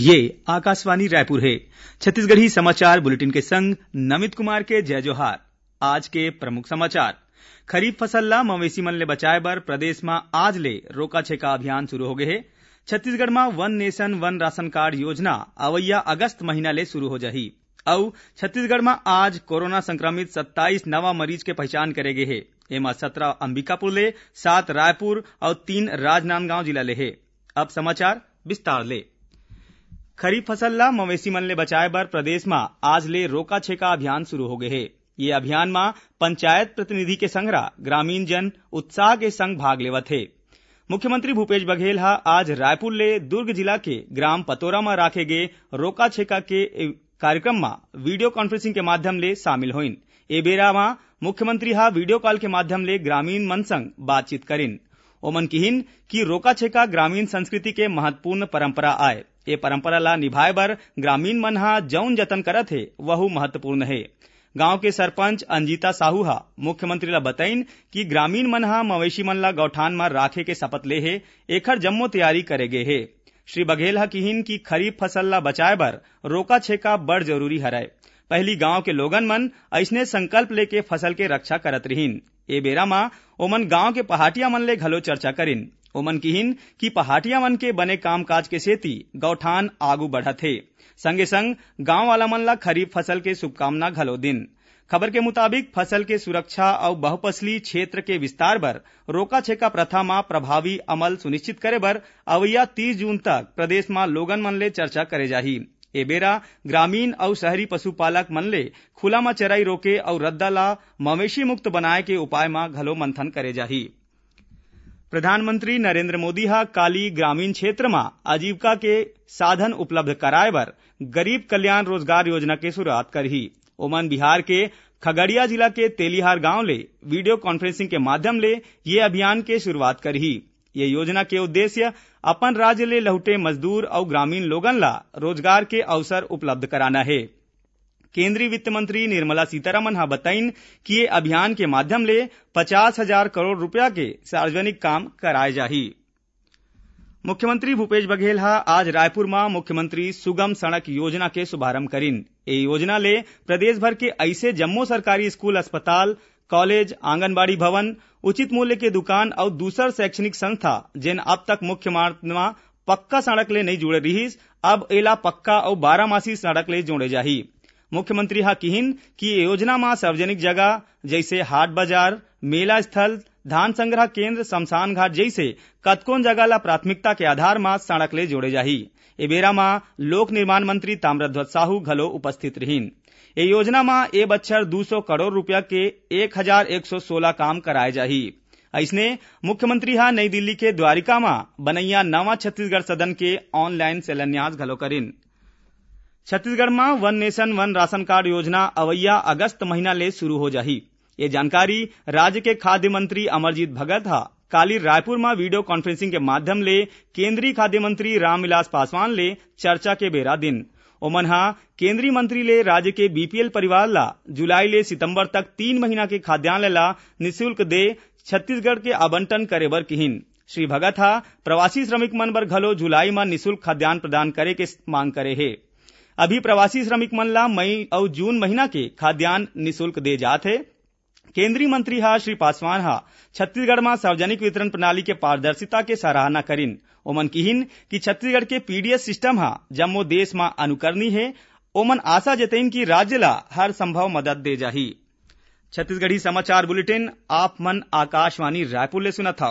ये आकाशवाणी रायपुर है छत्तीसगढ़ी समाचार बुलेटिन के संग नमित कुमार के जय जोहार आज के प्रमुख समाचार खरीफ फसल ला मवेशी मन ले बचाए बर प्रदेश में आज ले रोका छेका अभियान शुरू हो गए है छत्तीसगढ़ में one nation one ration card योजना अवैया अगस्त महीना ले शुरू हो जाही औ छत्तीसगढ़ में आज कोरोना संक्रमित सत्ताईस नवा मरीज के पहचान करे गए है एमा सत्रह अंबिकापुर ले सात रायपुर और तीन राजनांदगांव जिला ले है अब समाचार विस्तार ले खरीफ फसल ला मन ले बचाए बर प्रदेश मा आज ले रोका छेका अभियान शुरू हो गए હે ये अभियान में पंचायत प्रतिनिधि के संग्रह ग्रामीण जन उत्साह के संग भाग लेवत थे मुख्यमंत्री भूपेश बघेल हा आज रायपुर ले दुर्ग जिला के ग्राम पतोरा में राखे गए रोका छेका के कार्यक्रम में वीडियो कॉन्फ्रेंसिंग के माध्यम ले शामिल होइन ए बेरा मा मुख्यमंत्री हा वीडियो कॉल के माध्यम ले ग्रामीण मन संग बातचीत करिन ओमन किहिन कि रोका छेका ग्रामीण संस्कृति के महत्वपूर्ण परंपरा आए ए परंपरा ला निभाए बर ग्रामीण मन ह जौन जतन करत हे वहू महत्वपूर्ण हे गांव के सरपंच अंजिता साहू हा मुख्यमंत्री ला बतइन कि ग्रामीण मन ह मवेशी मन ला गौठान मा राखे के शपथ ले हे एखर जम्मो तैयारी करे गे हे श्री बघेल ह किहिन कि खरीफ फसल ला बचाए बर रोका छेका बड़ जरूरी हरय पहली गांव के लोगन मन ऐसने संकल्प लेके फसल के रक्षा करत रहिन ए बेरा मा ओमन गांव के पहाटिया मन ले घलो चर्चा करिन ओमन किहिन कि पहाटिया मन के बने काम काज के सेती गौठान आगू बढ़त हे संगे संग गांव वाला मन ला खरीफ फसल के शुभकामना घलो दिन खबर के मुताबिक फसल के सुरक्षा और बहुपसली क्षेत्र के विस्तार बर रोका छेका प्रथा मा प्रभावी अमल सुनिश्चित करे बर अवैया तीस जून तक प्रदेश मा लोगन मन ले चर्चा करे जाही ए बेरा ग्रामीण और शहरी पशुपालक मन ले खुला मा चराई रोके और रद्दा ला मवेशी मुक्त बनाए के उपाय मा घलो मंथन करे जाही प्रधानमंत्री नरेंद्र मोदी મોદી काली ग्रामीण क्षेत्र में आजीविका के साधन उपलब्ध कराए बर गरीब कल्याण रोजगार योजना की शुरुआत करी ओमन बिहार के खगड़िया जिला के तेलीहार गांव ले वीडियो कॉन्फ्रेंसिंग के माध्यम ले ये अभियान के शुरुआत करी ये योजना के उद्देश्य अपन राज्य ले लौटे मजदूर और ग्रामीण लोगन ला रोजगार के अवसर उपलब्ध कराना है केंद्रीय वित्त मंत्री निर्मला सीतारामन हा बताइन कि ये अभियान के माध्यम ले पचास हजार करोड़ रूपया के सार्वजनिक काम कराए जाही मुख्यमंत्री भूपेश बघेल हा आज रायपुर में मुख्यमंत्री सुगम सड़क योजना के शुभारंभ करीन ये योजना ले प्रदेश भर के ऐसे जम्मो सरकारी स्कूल अस्पताल कॉलेज आंगनबाड़ी भवन उचित मूल्य के दुकान और दूसर शैक्षणिक संस्था जिन अब तक मुख्य मार्ग में पक्का सड़क ले नहीं जुड़े रहीस अब एला पक्का और बारहमासी सड़क ले जोड़े जाही मुख्यमंत्री हा किहिन कि ये योजना में सार्वजनिक जगह जैसे हाट बाजार मेला स्थल धान संग्रह केंद्र शमशान घाट जैसे कतकोन जगह ला प्राथमिकता के आधार में सड़क ले जोड़े जाही ए बेरा मां लोक निर्माण मंत्री ताम्रध्वज साहू घलो उपस्थित रहीन ए योजना में ए बच्चर दो सौ करोड़ रुपया के एक हजार एक सौ सोलह काम कराए जाही ऐसने मुख्यमंत्री हा नई दिल्ली के द्वारिका में बनैया नवा छत्तीसगढ़ सदन के ऑनलाइन शिलान्यास घलो करिन छत्तीसगढ़ में one nation one ration card योजना अवैया अगस्त महीना ले शुरू हो जाही ये जानकारी राज्य के खाद्य मंत्री अमरजीत भगत हा काली रायपुर में वीडियो कॉन्फ्रेंसिंग के माध्यम ले केंद्रीय खाद्य मंत्री रामविलास पासवान ले चर्चा के बेरा दिन ओमन हा केंद्रीय मंत्री ले राज्य के बीपीएल परिवार ला जुलाई ले सितंबर तक तीन महीना के खाद्यान्न ला निःशुल्क दे छत्तीसगढ़ के आवंटन करे बर किहिन श्री भगत हा प्रवासी श्रमिक मन बर घलो जुलाई में निःशुल्क खाद्यान्न प्रदान करे के मांग करे है अभी प्रवासी श्रमिक मन ला मई और जून महीना के खाद्यान्न निःशुल्क दे जाते हे केंद्रीय मंत्री हा श्री पासवान हा छत्तीसगढ़ में सार्वजनिक वितरण प्रणाली के पारदर्शिता के सराहना करिन ओमन किहिन कि छत्तीसगढ़ के पीडीएस सिस्टम हा जम्मो देश में अनुकरणीय है ओमन आशा जतेन कि राज्य ला हर संभव मदद दे जाही छत्तीसगढ़ी समाचार बुलेटिन आप मन आकाशवाणी रायपुर ले सुना था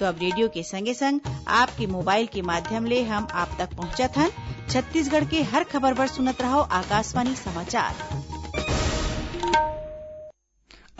तो अब रेडियो के संगे संग आपके मोबाइल के माध्यम ले हम आप तक पहुंचत था छत्तीसगढ़ के हर खबर पर सुनत रहो आकाशवाणी समाचार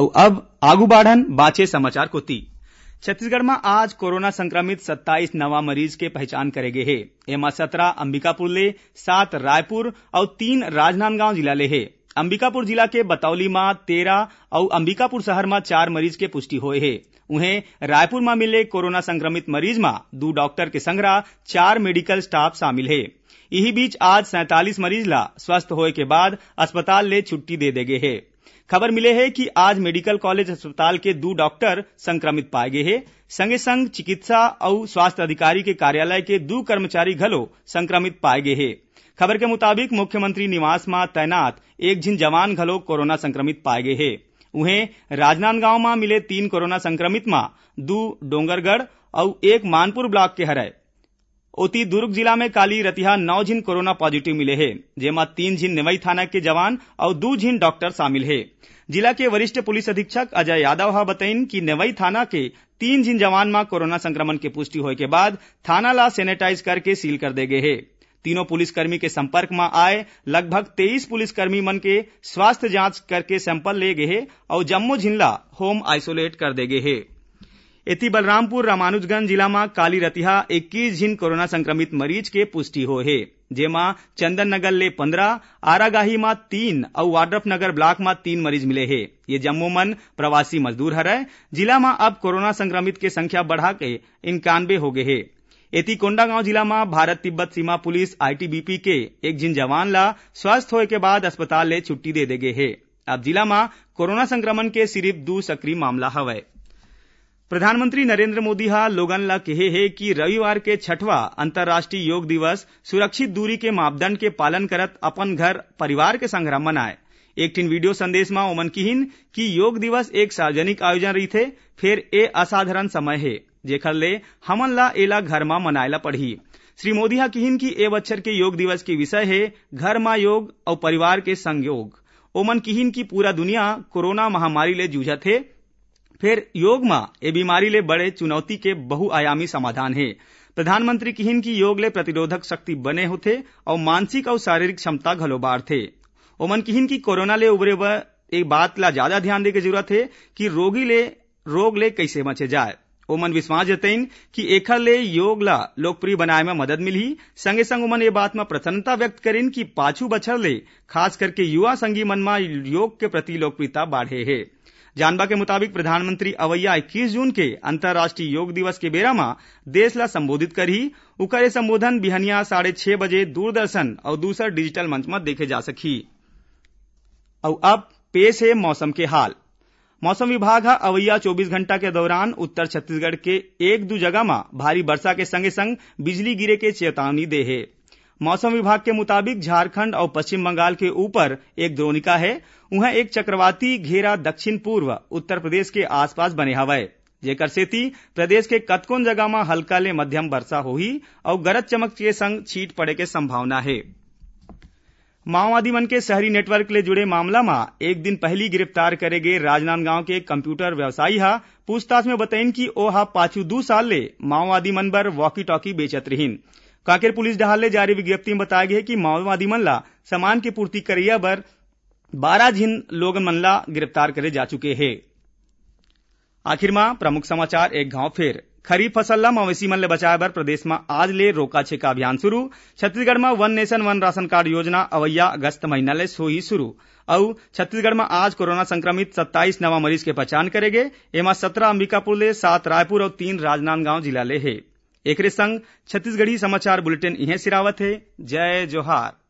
और अब आगु बाढ़न बाचे समाचार ती छत्तीसगढ़ में आज कोरोना संक्रमित 27 नवा मरीज के पहचान करे गए है एमा सत्रह अंबिकापुर ले सात रायपुर और तीन राजनांदगांव जिला ले है अंबिकापुर जिला के बतौली में तेरह और अंबिकापुर शहर में चार मरीज के पुष्टि हुए है उन्हें रायपुर में मिले कोरोना संक्रमित मरीज में दो डॉक्टर के संग्रह चार मेडिकल स्टाफ शामिल है इही बीच आज सैंतालीस मरीज ला स्वस्थ होए के बाद अस्पताल ले छुट्टी दे दे गे है खबर मिले है कि आज मेडिकल कॉलेज अस्पताल के दो डॉक्टर संक्रमित पाए गए हैं संगे संग चिकित्सा और स्वास्थ्य अधिकारी के कार्यालय के दो कर्मचारी घलो संक्रमित पाए गए हैं खबर के मुताबिक मुख्यमंत्री निवास में तैनात एक झिन जवान घलो कोरोना संक्रमित पाए गए हैं उन्हें राजनांदगांव में मिले तीन कोरोना संक्रमित में दो डोंगरगढ़ और एक मानपुर ब्लॉक के हरय ओती दुर्ग जिला में काली रतिहा नौ झिन कोरोना पॉजिटिव मिले है जेमा तीन झिन नेवई थाना के जवान और दो झिन डॉक्टर शामिल है जिला के वरिष्ठ पुलिस अधीक्षक अजय यादव हा बतइन कि नेवई थाना के तीन झिन जवान मा कोरोना संक्रमण के पुष्टि होने के बाद थाना ला सैनिटाइज करके सील कर दे गए है तीनों पुलिसकर्मी के संपर्क में आए लगभग तेईस पुलिसकर्मी मन के स्वास्थ्य जांच करके सैंपल ले गए और जम्मू झिनला होम आइसोलेट कर दे गए है बलरामपुर रामानुजगंज जिला में काली रतिहा इक्कीस झीन कोरोना संक्रमित मरीज के पुष्टि हो हे नगर ले पंद्रह आरागाही में तीन और वाड्रफ नगर ब्लॉक में तीन मरीज मिले हे ये जम्मो मन प्रवासी मजदूर हरय जिला में अब कोरोना संक्रमित के संख्या बढ़ा के इक्यानबे हो गए है एती कोंडागांव जिला में भारत तिब्बत सीमा पुलिस आईटीबीपी के एक जिन जवान ला स्वस्थ होए के बाद अस्पताल ले छुट्टी दे गए है अब जिला में कोरोना संक्रमण के सिर्फ दो सक्रिय मामला है प्रधानमंत्री नरेंद्र मोदी हा ला कहे है कि रविवार के छठवा अंतर्राष्ट्रीय योग दिवस सुरक्षित दूरी के मापदंड के पालन करत अपन घर परिवार के संग्राम मनाए एक टीन वीडियो संदेश में ओमन किहिन कि योग दिवस एक सार्वजनिक आयोजन रही थे फिर ए असाधारण समय है जेखर ले हमन ला एला घर मा मनाए ला पड़ही श्री मोदी हा कहिन कि ए बच्चर के योग दिवस के विषय है घर मा योग और परिवार के संयोग ओमन कहिन कि पूरा दुनिया कोरोना महामारी ले जूझत है योग मा એ बीमारी ले बड़े चुनौती के बहुआयामी समाधान है प्रधानमंत्री किहिन की योग ले प्रतिरोधक शक्ति बने थे और मानसिक और शारीरिक क्षमता घलो थे ओमन किहिन की कोरोना ले उभरे वह एक बात ला ज्यादा ध्यान दे के जरूरत है कि रोगी ले रोग ले कैसे बचे जाए ओमन विश्वास जतइन कि एक ले योग ला लोकप्रिय बनाए में मदद मिली संगे संग ओमन ये बात में प्रसन्नता व्यक्त करें कि पाछू बछर ले खास करके युवा संगी मन में योग के प्रति लोकप्रियता बाढ़े है जानबा के मुताबिक प्रधानमंत्री अवैया इक्कीस जून के अंतर्राष्ट्रीय योग दिवस के बेरा में देश સંબોધિત संबोधित करी ये संबोधन बिहनिया साढ़े छह बजे दूरदर्शन और दूसर डिजिटल मंच में देखे जा सकी और अब पेश है मौसम के हाल मौसम विभाग हा अवैया 24 घंटा के दौरान उत्तर छत्तीसगढ़ के एक दो जगह में भारी वर्षा के संगे संग बिजली गिरे के चेतावनी दे है मौसम विभाग के मुताबिक झारखंड और पश्चिम बंगाल के ऊपर एक द्रोणिका है उहां एक चक्रवाती घेरा दक्षिण पूर्व उत्तर प्रदेश के आसपास बने हवाए जेकर सेती प्रदेश के कतकोन जगह में हल्का ले मध्यम वर्षा होही और गरज चमक के संग छीट पड़े के संभावना है माओवादी मन के शहरी नेटवर्क ले जुड़े मामला में मा एक दिन पहली गिरफ्तार करे गए राजनांदगांव के कंप्यूटर व्यवसायी हा पूछताछ में बताइन कि ओ हा पाछू दो साल ले माओवादी मन पर वॉकी टॉकी बेचत रहीन कांकेर पुलिस डहाल ने जारी विज्ञप्ति में बताया गया कि माओवादी मनला सामान की पूर्ति करिया बर बारह जिन लोग मनला गिरफ्तार करे जा चुके हैं आखिर में प्रमुख समाचार एक गांव फिर खरीफ फसल ला मवेशी मन ले बचाए बर प्रदेश में आज ले रोका छेका अभियान शुरू छत्तीसगढ़ में one nation one ration card योजना अवैया अगस्त महीना ले ही शुरू और छत्तीसगढ़ में आज कोरोना संक्रमित 27 नवा मरीज के पहचान करेगे एमा 17 अंबिकापुर ले सात रायपुर और तीन राजनांदगांव जिला ले है एकरे संग छत्तीसगढ़ी समाचार बुलेटिन इहे सिरावत है जय जोहार